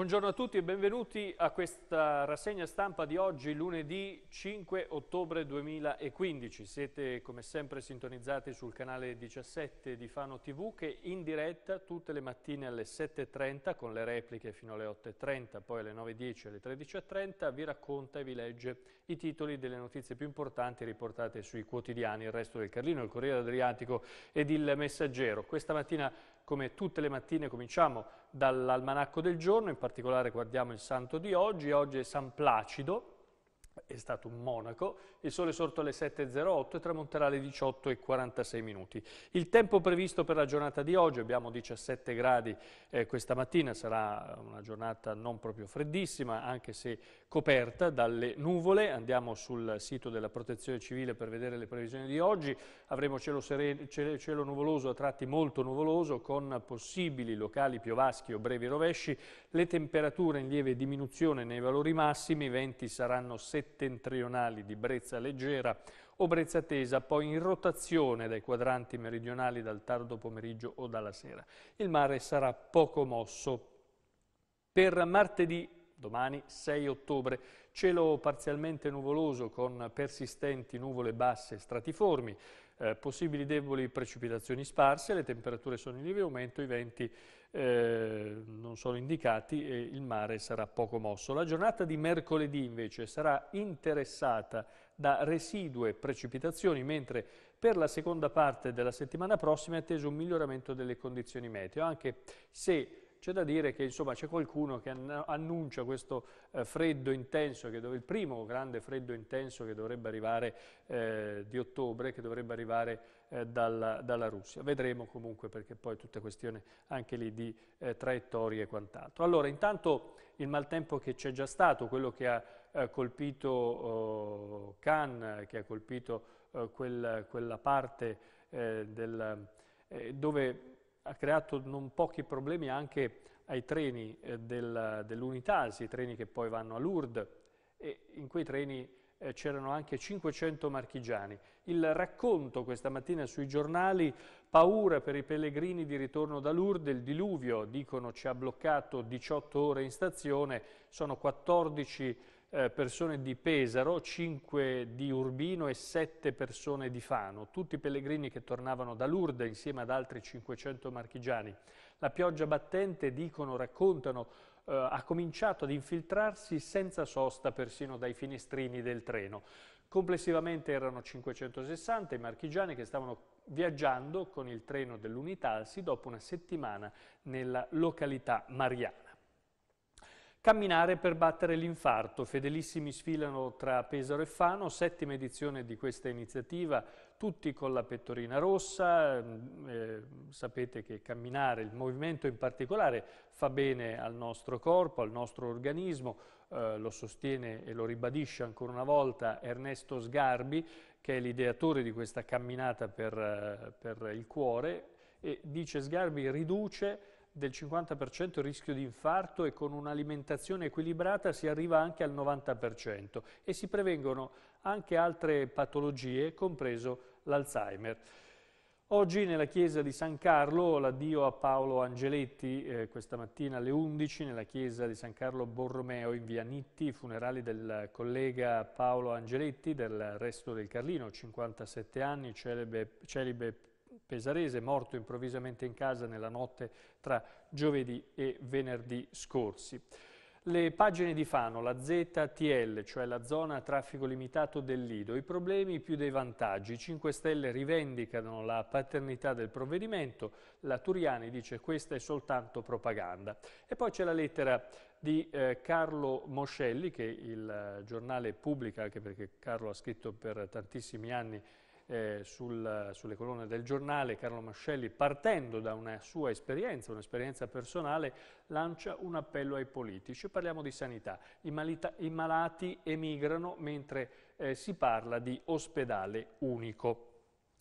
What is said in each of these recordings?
Buongiorno a tutti e benvenuti a questa rassegna stampa di oggi, lunedì 5 ottobre 2015. Siete come sempre sintonizzati sul canale 17 di Fano TV che in diretta tutte le mattine alle 7.30 con le repliche fino alle 8.30, poi alle 9.10 e alle 13.30 vi racconta e vi legge i titoli delle notizie più importanti riportate sui quotidiani, il resto del Carlino, il Corriere Adriatico ed il Messaggero. Questa mattina come tutte le mattine cominciamo dall'almanacco del giorno, in particolare guardiamo il santo di oggi, oggi è San Placido, è stato un monaco, il sole è sorto alle 7.08 e tramonterà alle 18.46 minuti. Il tempo previsto per la giornata di oggi, abbiamo 17 gradi eh, questa mattina, sarà una giornata non proprio freddissima, anche se coperta dalle nuvole. Andiamo sul sito della Protezione Civile per vedere le previsioni di oggi. Avremo cielo, sereno, cielo nuvoloso a tratti molto nuvoloso con possibili locali piovaschi o brevi rovesci. Le temperature in lieve diminuzione nei valori massimi, i venti saranno 7 settentrionali di Brezza Leggera o Brezza Tesa, poi in rotazione dai quadranti meridionali dal tardo pomeriggio o dalla sera. Il mare sarà poco mosso. Per martedì, domani 6 ottobre, cielo parzialmente nuvoloso con persistenti nuvole basse e stratiformi, eh, possibili deboli precipitazioni sparse, le temperature sono in lieve aumento, i venti eh, non sono indicati e il mare sarà poco mosso. La giornata di mercoledì invece sarà interessata da residue precipitazioni, mentre per la seconda parte della settimana prossima è atteso un miglioramento delle condizioni meteo, anche se c'è da dire che insomma c'è qualcuno che annuncia questo eh, freddo intenso, dove, il primo grande freddo intenso che dovrebbe arrivare eh, di ottobre, che dovrebbe arrivare eh, dalla, dalla, Russia. Vedremo comunque perché poi è tutta questione anche lì di eh, traiettorie e quant'altro. Allora intanto il maltempo che c'è già stato, quello che ha eh, colpito oh, Cannes, che ha colpito oh, quel, quella parte eh, del, dove ha creato non pochi problemi anche ai treni eh, del, dell'Unitas, i treni che poi vanno a Lourdes, e in quei treni eh, c'erano anche 500 marchigiani. Il racconto questa mattina sui giornali, paura per i pellegrini di ritorno da Lourdes, il diluvio, dicono ci ha bloccato 18 ore in stazione, sono 14 eh, persone di Pesaro, 5 di Urbino e 7 persone di Fano, tutti pellegrini che tornavano da Lourdes insieme ad altri 500 marchigiani. La pioggia battente, dicono, raccontano, eh, ha cominciato ad infiltrarsi senza sosta persino dai finestrini del treno. Complessivamente erano 560 i marchigiani che stavano viaggiando con il treno dell'Unitalsi dopo una settimana nella località mariana. Camminare per battere l'infarto, fedelissimi sfilano tra Pesaro e Fano, settima edizione di questa iniziativa, tutti con la pettorina rossa, mm, eh, sapete che camminare, il movimento in particolare, fa bene al nostro corpo, al nostro organismo, eh, lo sostiene e lo ribadisce ancora una volta Ernesto Sgarbi, che è l'ideatore di questa camminata per, eh, per il cuore, e dice Sgarbi riduce del 50% il rischio di infarto e con un'alimentazione equilibrata si arriva anche al 90% e si prevengono anche altre patologie, compreso l'Alzheimer. Oggi nella chiesa di San Carlo, l'addio a Paolo Angeletti, eh, questa mattina alle 11, nella chiesa di San Carlo Borromeo in via Nitti, i funerali del collega Paolo Angeletti, del resto del Carlino, 57 anni, celebre, celebre pesarese, morto improvvisamente in casa nella notte tra giovedì e venerdì scorsi. Le pagine di Fano, la ZTL, cioè la zona a traffico limitato del Lido, i problemi più dei vantaggi. I 5 Stelle rivendicano la paternità del provvedimento, la Turiani dice questa è soltanto propaganda. E poi c'è la lettera di eh, Carlo Moscelli, che il eh, giornale pubblica, anche perché Carlo ha scritto per tantissimi anni eh, sul, sulle colonne del giornale, Carlo Mascelli, partendo da una sua esperienza, un'esperienza personale, lancia un appello ai politici. Parliamo di sanità. I, malita, i malati emigrano mentre eh, si parla di ospedale unico.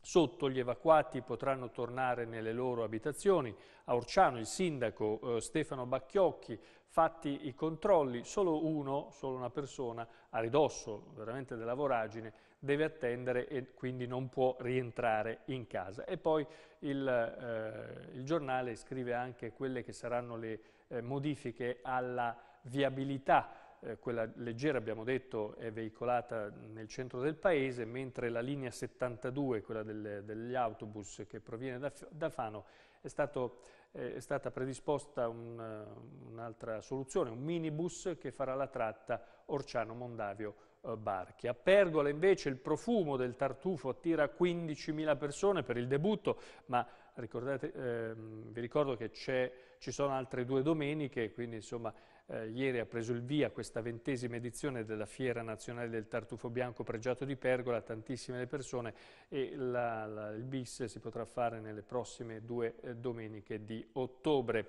Sotto gli evacuati potranno tornare nelle loro abitazioni. A Orciano il sindaco eh, Stefano Bacchiocchi, fatti i controlli, solo uno, solo una persona, a ridosso veramente della voragine, deve attendere e quindi non può rientrare in casa. E poi il, eh, il giornale scrive anche quelle che saranno le eh, modifiche alla viabilità, eh, quella leggera abbiamo detto è veicolata nel centro del paese, mentre la linea 72, quella del, degli autobus che proviene da, da Fano, è stato eh, è stata predisposta un'altra soluzione, un minibus che farà la tratta Orciano-Mondavio eh, barche. A Pergola invece il profumo del tartufo attira 15.000 persone per il debutto, ma eh, vi ricordo che ci sono altre due domeniche, quindi insomma eh, ieri ha preso il via questa ventesima edizione della Fiera Nazionale del Tartufo Bianco Pregiato di Pergola, tantissime le persone e la, la, il bis si potrà fare nelle prossime due eh, domeniche di ottobre.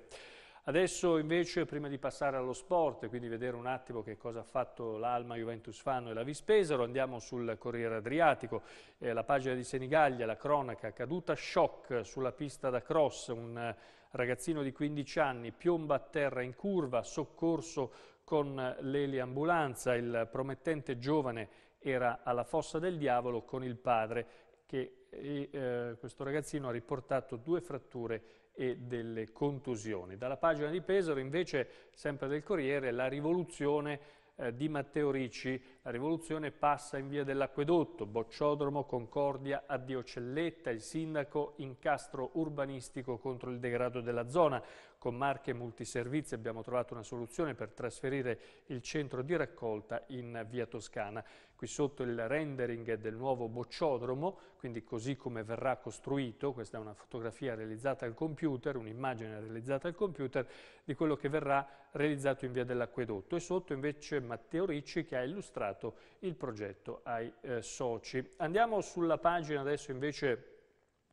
Adesso invece, prima di passare allo sport, quindi vedere un attimo che cosa ha fatto l'Alma, Juventus Fano e la Vispesaro, andiamo sul Corriere Adriatico, eh, la pagina di Senigallia, la cronaca, caduta shock sulla pista da cross, un ragazzino di 15 anni piomba a terra in curva, soccorso con l'eliambulanza, il promettente giovane era alla fossa del diavolo con il padre che e, eh, questo ragazzino ha riportato due fratture e delle contusioni. Dalla pagina di Pesaro invece, sempre del Corriere, la rivoluzione eh, di Matteo Ricci la rivoluzione passa in via dell'acquedotto, Bocciodromo, Concordia, addio Celletta, il sindaco, incastro urbanistico contro il degrado della zona. Con Marche Multiservizi abbiamo trovato una soluzione per trasferire il centro di raccolta in via Toscana. Qui sotto il rendering del nuovo bocciodromo, quindi così come verrà costruito, questa è una fotografia realizzata al computer, un'immagine realizzata al computer di quello che verrà realizzato in via dell'acquedotto. E sotto invece Matteo Ricci che ha illustrato presentato il progetto ai eh, soci. Andiamo sulla pagina adesso invece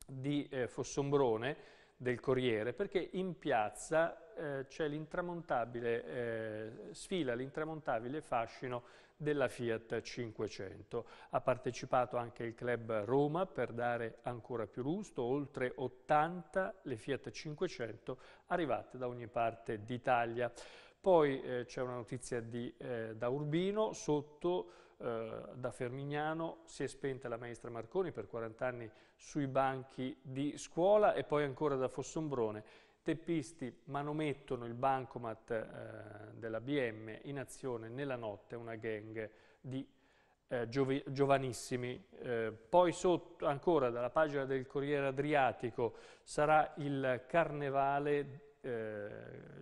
di eh, Fossombrone del Corriere, perché in piazza eh, c'è l'intramontabile eh, sfila, l'intramontabile fascino della Fiat 500. Ha partecipato anche il club Roma per dare ancora più lustro, oltre 80 le Fiat 500 arrivate da ogni parte d'Italia. Poi eh, c'è una notizia di, eh, da Urbino, sotto eh, da Fermignano si è spenta la maestra Marconi per 40 anni sui banchi di scuola e poi ancora da Fossombrone. Teppisti manomettono il bancomat eh, della BM in azione nella notte, una gang di eh, giovanissimi. Eh, poi sotto, ancora dalla pagina del Corriere Adriatico sarà il carnevale eh,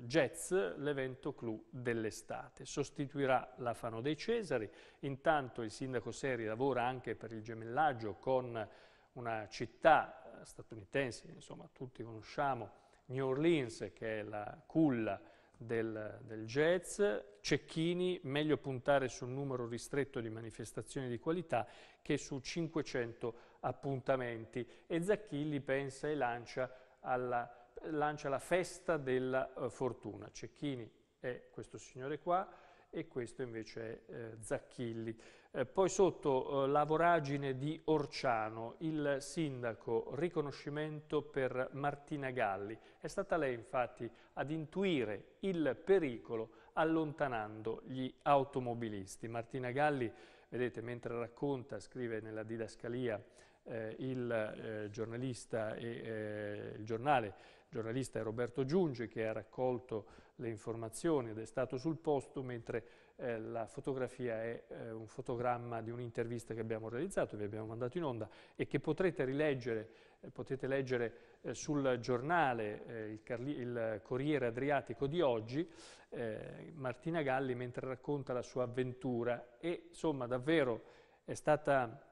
jazz l'evento clou dell'estate. Sostituirà la Fano dei Cesari, intanto il sindaco Seri lavora anche per il gemellaggio con una città eh, statunitense, insomma tutti conosciamo, New Orleans che è la culla del, del jazz, Cecchini meglio puntare su un numero ristretto di manifestazioni di qualità che su 500 appuntamenti e Zacchilli pensa e lancia alla lancia la festa della eh, fortuna. Cecchini è questo signore qua e questo invece è eh, Zacchilli. Eh, poi sotto eh, la voragine di Orciano, il sindaco, riconoscimento per Martina Galli. È stata lei infatti ad intuire il pericolo allontanando gli automobilisti. Martina Galli, vedete, mentre racconta, scrive nella didascalia eh, il eh, giornalista e il giornale giornalista è Roberto Giunge che ha raccolto le informazioni ed è stato sul posto, mentre eh, la fotografia è eh, un fotogramma di un'intervista che abbiamo realizzato, vi abbiamo mandato in onda e che potrete rileggere, eh, potete leggere eh, sul giornale eh, il, il, Corriere Adriatico di oggi, eh, Martina Galli mentre racconta la sua avventura e insomma davvero è stata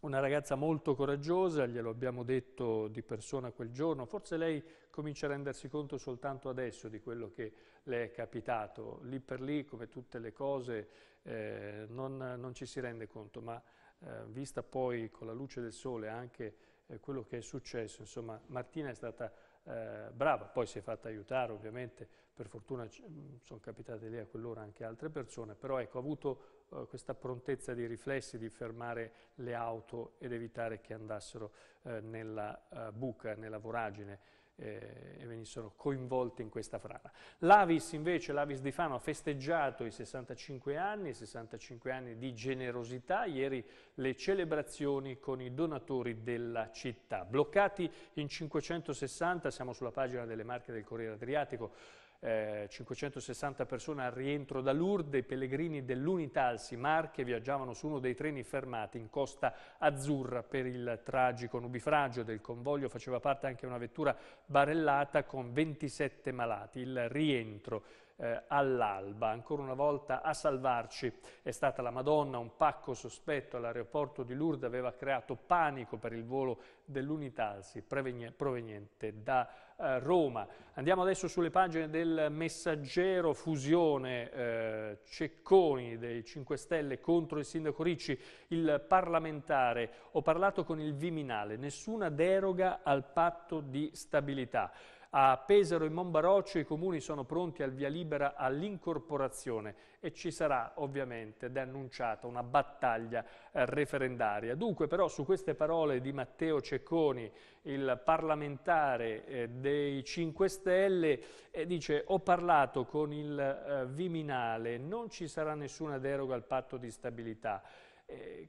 una ragazza molto coraggiosa, glielo abbiamo detto di persona quel giorno, forse lei comincia a rendersi conto soltanto adesso di quello che le è capitato, lì per lì come tutte le cose eh, non, non, ci si rende conto, ma eh, vista poi con la luce del sole anche eh, quello che è successo, insomma Martina è stata eh, brava, poi si è fatta aiutare ovviamente, per fortuna mm, sono capitate lì a quell'ora anche altre persone, però ecco ha avuto eh, questa prontezza di riflessi di fermare le auto ed evitare che andassero eh, nella eh, buca, nella voragine eh, e venissero coinvolti in questa frana. L'Avis invece, l'Avis di Fano ha festeggiato i 65 anni, 65 anni di generosità, ieri le celebrazioni con i donatori della città. Bloccati in 560, siamo sulla pagina delle Marche del Corriere Adriatico, 560 eh, persone al rientro da Lourdes, i pellegrini dell'Unitalsi Marche viaggiavano su uno dei treni fermati in Costa Azzurra per il tragico nubifragio del convoglio faceva parte anche una vettura barellata con 27 malati. Il rientro eh, all'alba. Ancora una volta a salvarci è stata la Madonna, un pacco sospetto all'aeroporto di Lourdes aveva creato panico per il volo dell'Unitalsi proveniente da eh, Roma. Andiamo adesso sulle pagine del messaggero fusione eh, Cecconi dei 5 Stelle contro il sindaco Ricci, il parlamentare. Ho parlato con il Viminale, nessuna deroga al patto di stabilità. A Pesaro e Monbaroccio i comuni sono pronti al via libera all'incorporazione e ci sarà ovviamente, denunciata una battaglia eh, referendaria. Dunque però su queste parole di Matteo Cecconi, il parlamentare eh, dei 5 Stelle, eh, dice ho parlato con il Viminale, non ci sarà nessuna deroga al patto di stabilità.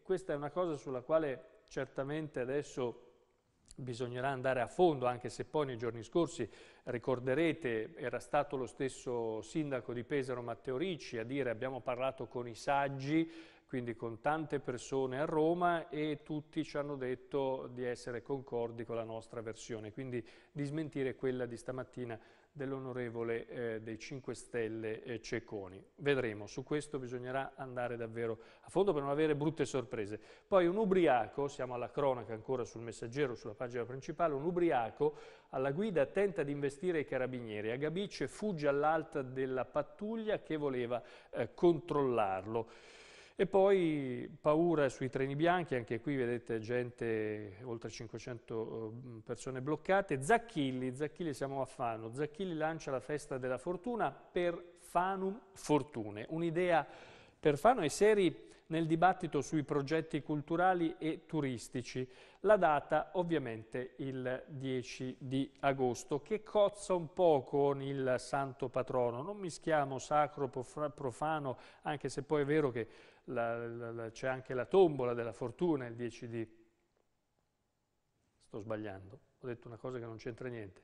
questa è una cosa sulla quale certamente adesso bisognerà andare a fondo, anche se poi nei giorni scorsi, ricorderete, era stato lo stesso sindaco di Pesaro Matteo Ricci a dire abbiamo parlato con i saggi, quindi con tante persone a Roma e tutti ci hanno detto di essere concordi con la nostra versione, quindi di smentire quella di stamattina dell'onorevole eh, dei 5 Stelle eh, Cecconi. Vedremo, su questo bisognerà andare davvero a fondo per non avere brutte sorprese. Poi un ubriaco, siamo alla cronaca ancora sul messaggero, sulla pagina principale, un ubriaco alla guida tenta di investire i carabinieri. Agabice fugge all'alta della pattuglia che voleva eh, controllarlo. E poi paura sui treni bianchi, anche qui vedete gente, oltre 500 eh, persone bloccate. Zacchilli, Zacchilli siamo a Fano, Zacchilli lancia la festa della fortuna per Fanum Fortune, un'idea per Fano e Seri nel dibattito sui progetti culturali e turistici. La data ovviamente il 10 di agosto, che cozza un po' con il santo patrono. Non mischiamo sacro, profano, anche se poi è vero che c'è anche la tombola della fortuna il 10 di... Sto sbagliando, ho detto una cosa che non c'entra niente,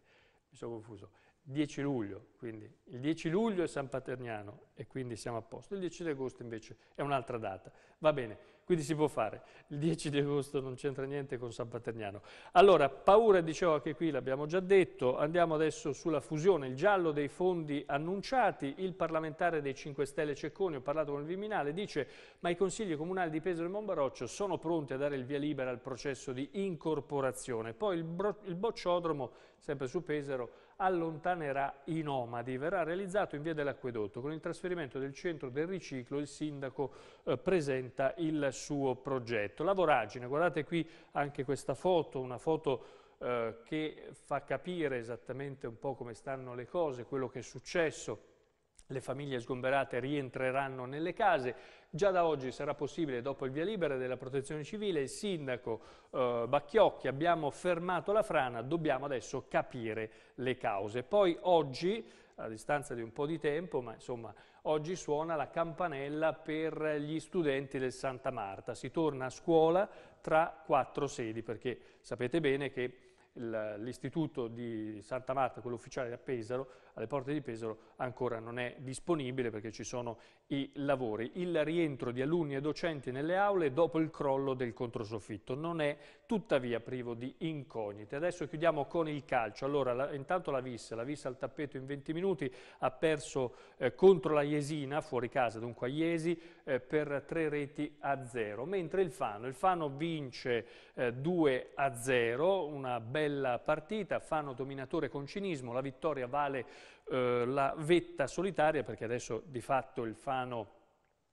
mi sono confuso. 10 luglio, quindi il 10 luglio è San Paterniano e quindi siamo a posto, il 10 di agosto invece è un'altra data, va bene, quindi si può fare, il 10 di agosto non c'entra niente con San Paterniano. Allora, paura dicevo anche qui l'abbiamo già detto, andiamo adesso sulla fusione, il giallo dei fondi annunciati, il parlamentare dei 5 Stelle Cecconi, ho parlato con il Viminale, dice ma i consigli comunali di Pesaro e Monbaroccio sono pronti a dare il via libera al processo di incorporazione, poi il, il bocciodromo, sempre su Pesaro, allontanerà i nomadi. Verrà realizzato in via dell'acquedotto. Con il trasferimento del centro del riciclo il sindaco eh, presenta il suo progetto. La voragine, guardate qui anche questa foto, una foto eh, che fa capire esattamente un po' come stanno le cose, quello che è successo le famiglie sgomberate rientreranno nelle case. Già da oggi sarà possibile, dopo il via libera della protezione civile, il sindaco eh, Bacchiocchi, abbiamo fermato la frana, dobbiamo adesso capire le cause. Poi oggi, a distanza di un po' di tempo, ma insomma oggi suona la campanella per gli studenti del Santa Marta. Si torna a scuola tra quattro sedi, perché sapete bene che l'istituto di Santa Marta, quello ufficiale da Pesaro, alle porte di Pesaro ancora non è disponibile perché ci sono i lavori. Il rientro di alunni e docenti nelle aule dopo il crollo del controsoffitto non è tuttavia privo di incognite. Adesso chiudiamo con il calcio. Allora, la, intanto la vissa, la vissa al tappeto in 20 minuti, ha perso eh, contro la Iesina, fuori casa dunque a Iesi, eh, per tre reti a zero, mentre il Fano, il Fano vince eh, 2 a 0, una bella partita, Fano dominatore con cinismo, la vittoria vale eh, la vetta solitaria, perché adesso di fatto il Fano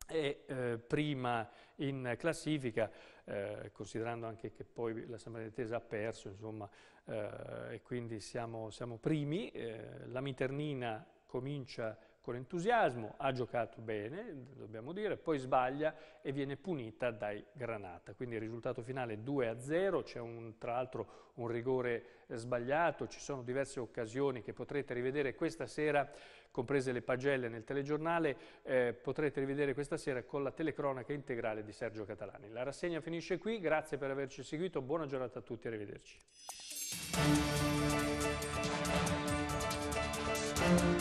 è eh, prima in classifica, eh, considerando anche che poi la San Benedetesa ha perso, insomma, eh, e quindi siamo, siamo primi. Eh, la Miternina comincia con entusiasmo, ha giocato bene, dobbiamo dire, poi sbaglia e viene punita dai Granata. Quindi il risultato finale è 2-0, c'è un, tra l'altro un rigore eh, sbagliato, ci sono diverse occasioni che potrete rivedere questa sera, comprese le pagelle nel telegiornale, eh, potrete rivedere questa sera con la telecronaca integrale di Sergio Catalani. La rassegna finisce qui, grazie per averci seguito, buona giornata a tutti, arrivederci.